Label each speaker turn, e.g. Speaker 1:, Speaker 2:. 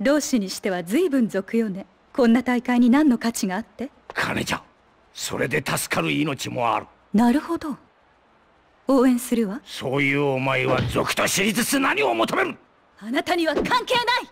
Speaker 1: 同志にしては随分俗よねこんな大会に何の価値があって
Speaker 2: 金じゃそれで助かる命もある
Speaker 1: なるほど応援する
Speaker 3: わ
Speaker 2: そういうお前は族と知りつつ何を求める
Speaker 3: あなたには関係ない